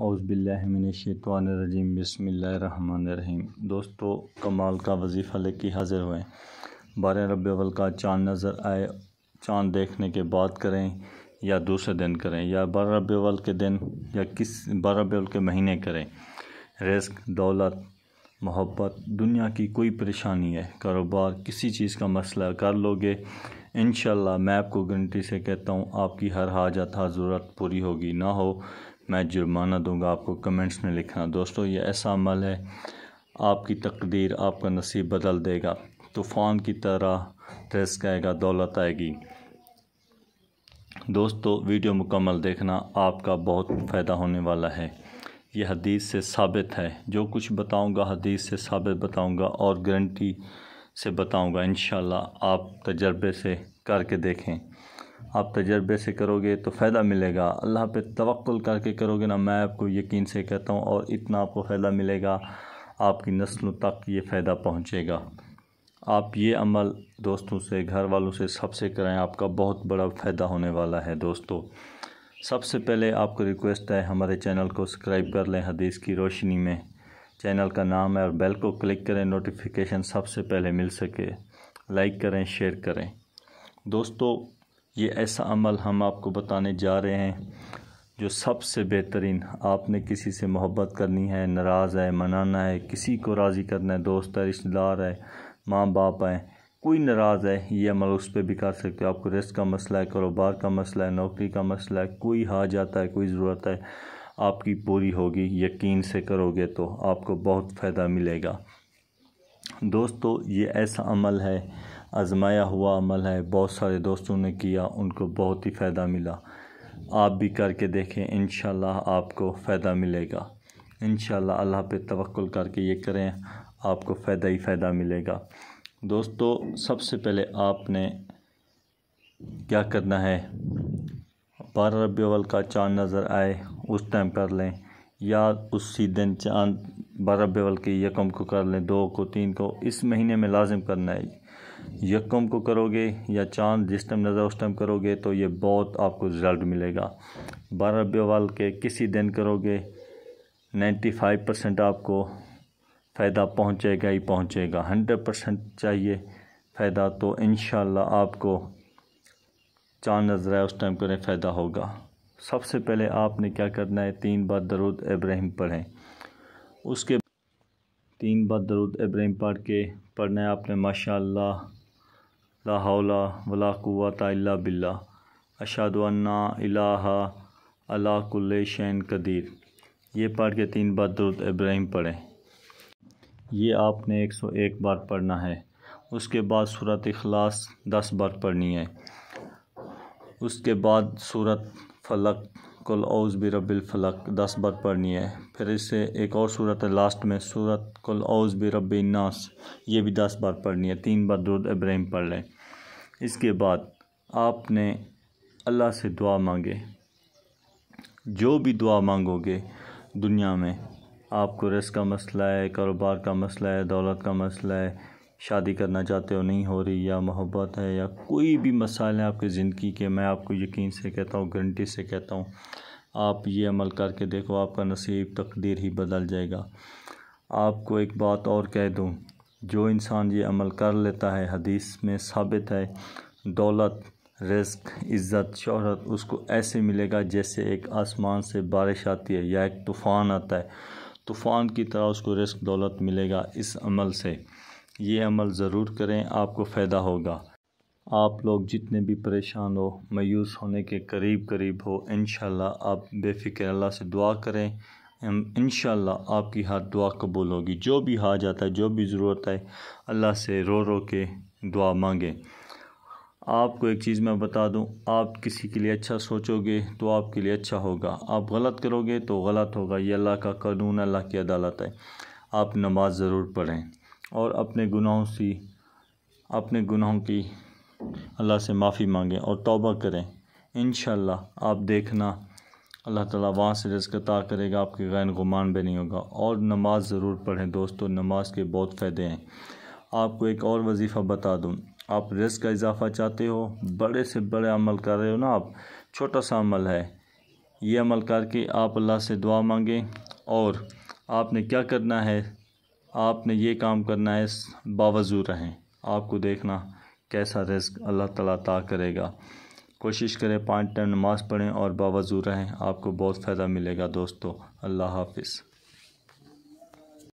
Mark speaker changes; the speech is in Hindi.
Speaker 1: औज़बिल्लिमिनशैतवानरजीम बसमीम दोस्तों कमाल का वजीफ़ा लेके हाज़िर हुए बारह रबल का चाँद नज़र आए चाँद देखने के बाद करें या दूसरे दिन करें या बारह रबल के दिन या किस बारह रबल के महीने करें रिस्क दौलत मोहब्बत दुनिया की कोई परेशानी है कारोबार किसी चीज़ का मसला कर लोगे इन मैं आपको गारंटी से कहता हूँ आपकी हर हाजत हर ज़रूरत पूरी होगी ना हो मैं जुर्माना दूंगा आपको कमेंट्स में लिखना दोस्तों ये ऐसा अमल है आपकी तकदीर आपका नसीब बदल देगा तूफ़ान की तरह रिस्क आएगा दौलत आएगी दोस्तों वीडियो मुकम्मल देखना आपका बहुत फ़ायदा होने वाला है ये हदीस से साबित है जो कुछ बताऊंगा हदीस से साबित बताऊंगा और गारंटी से बताऊंगा इन आप तजर्बे से करके देखें आप तजर्बे से करोगे तो फ़ायदा मिलेगा अल्लाह पे तवक्ल करके करोगे ना मैं आपको यकीन से कहता हूँ और इतना आपको फ़ायदा मिलेगा आपकी नस्लों तक ये फ़ायदा पहुँचेगा आप ये अमल दोस्तों से घर वालों से सबसे करें आपका बहुत बड़ा फ़ायदा होने वाला है दोस्तों सबसे पहले आपको रिक्वेस्ट है हमारे चैनल को सब्सक्राइब कर लें हदीस की रोशनी में चैनल का नाम है और बेल को क्लिक करें नोटिफिकेशन सबसे पहले मिल सके लाइक करें शेयर करें दोस्तों ये ऐसा अमल हम आपको बताने जा रहे हैं जो सबसे बेहतरीन आपने किसी से मोहब्बत करनी है नाराज़ है मनाना है किसी को राज़ी करना है दोस्त है रिश्तेदार है माँ बाप है कोई नाराज़ है ये अमल उस पर भी कर सकते हो आपको रिस्क का मसला है कारोबार का मसला है नौकरी का मसला है कोई हाज आता है कोई ज़रूरत है आपकी पूरी होगी यकीन से करोगे तो आपको बहुत फ़ायदा मिलेगा दोस्तों ये ऐसा अमल है आजमाया हुआ अमल है बहुत सारे दोस्तों ने किया उनको बहुत ही फ़ायदा मिला आप भी करके देखें इन आपको फ़ायदा मिलेगा इन अल्लाह पे तवक्ल करके ये करें आपको फ़ायदा ही फ़ायदा मिलेगा दोस्तों सबसे पहले आपने क्या करना है बारह रबी अवल का चाँद नज़र आए उस टाइम कर लें या उसी दिन चाँद बारह बेवल के यकम को कर लें दो को तीन को इस महीने में लाजिम करना है यकम को करोगे या चांद जिस टाइम नज़र उस टाइम करोगे तो ये बहुत आपको रिजल्ट मिलेगा बारह वाल के किसी दिन करोगे नाइन्टी फाइव परसेंट आपको फ़ायदा पहुँचेगा ही पहुँचेगा हंड्रेड परसेंट चाहिए फ़ायदा तो इन आपको चांद नजर आए उस टाइम करें फ़ायदा होगा सबसे पहले आपने क्या करना है तीन बार दरुद इब्राहिम पढ़ें उसके तीन बार दरुद इब्राहिम पढ़ के पढ़ना है आपने माशा ला हौला वला बिल्ला अशादना अला कुल्ल शैन कदीर ये पढ़ के तीन बार दरुद इब्राहिम पढ़ें ये आपने एक सौ एक बार पढ़ना है उसके बाद सूरत अखलास दस बार पढ़नी है उसके बाद सूरत फलक कुल औज़ भी रबिल फलक दस बार पढ़नी है फिर इससे एक और सूरत है लास्ट में सूरत कुल औज़ भी रबी नास ये भी दस बार पढ़नी है तीन बार दुरुद इब्राहिम पढ़ लें इसके बाद आपने अल्लाह से दुआ मांगे जो भी दुआ मांगोगे दुनिया में आपको रिस्क का मसला है कारोबार का मसला है दौलत का मसला है शादी करना चाहते हो नहीं हो रही या मोहब्बत है या कोई भी मसाइल है आपकी ज़िंदगी के मैं आपको यकीन से कहता हूँ गारंटी से कहता हूँ आप ये अमल करके देखो आपका नसीब तकदीर ही बदल जाएगा आपको एक बात और कह दूँ जो इंसान ये अमल कर लेता है हदीस में सबित है दौलत रिस्क इज़्ज़त शहरत उसको ऐसे मिलेगा जैसे एक आसमान से बारिश आती है या एक तूफ़ान आता है तूफ़ान की तरह उसको रिस्क दौलत मिलेगा इस अमल से ये अमल ज़रूर करें आपको फ़ायदा होगा आप लोग जितने भी परेशान हो मायूस होने के करीब करीब हो इन आप बेफिक्र अल्लाह से दुआ करें इन आपकी हर दुआ कबूल होगी जो भी हाज जाता है जो भी ज़रूरत है अल्लाह से रो रो के दुआ मांगें आपको एक चीज़ मैं बता दूं आप किसी के लिए अच्छा सोचोगे तो आपके लिए अच्छा होगा आप गलत करोगे तो गलत होगा ये अल्लाह का कानून अल्लाह की अदालत है आप नमाज़ ज़रूर पढ़ें और अपने गुनाहों से अपने गुनाहों की अल्लाह से माफ़ी मांगें और तौबा करें इन आप देखना अल्लाह ताला वहाँ से रज़ अता करेगा आपके गैर गुमान भी नहीं होगा और नमाज़ ज़रूर पढ़ें दोस्तों नमाज के बहुत फ़ायदे हैं आपको एक और वजीफ़ा बता दूँ आप रिस्क का इजाफ़ा चाहते हो बड़े से बड़े अमल कर रहे हो ना आप छोटा सा अमल है ये अमल करके आप अल्लाह से दुआ मांगें और आपने क्या करना है आपने ये काम करना है बावजूद रहें आपको देखना कैसा रिस्क अल्लाह ताला ता करेगा कोशिश करें पाँच टाइम नमाज़ पढ़ें और बावजूद रहें आपको बहुत फ़ायदा मिलेगा दोस्तों अल्लाह हाफिज़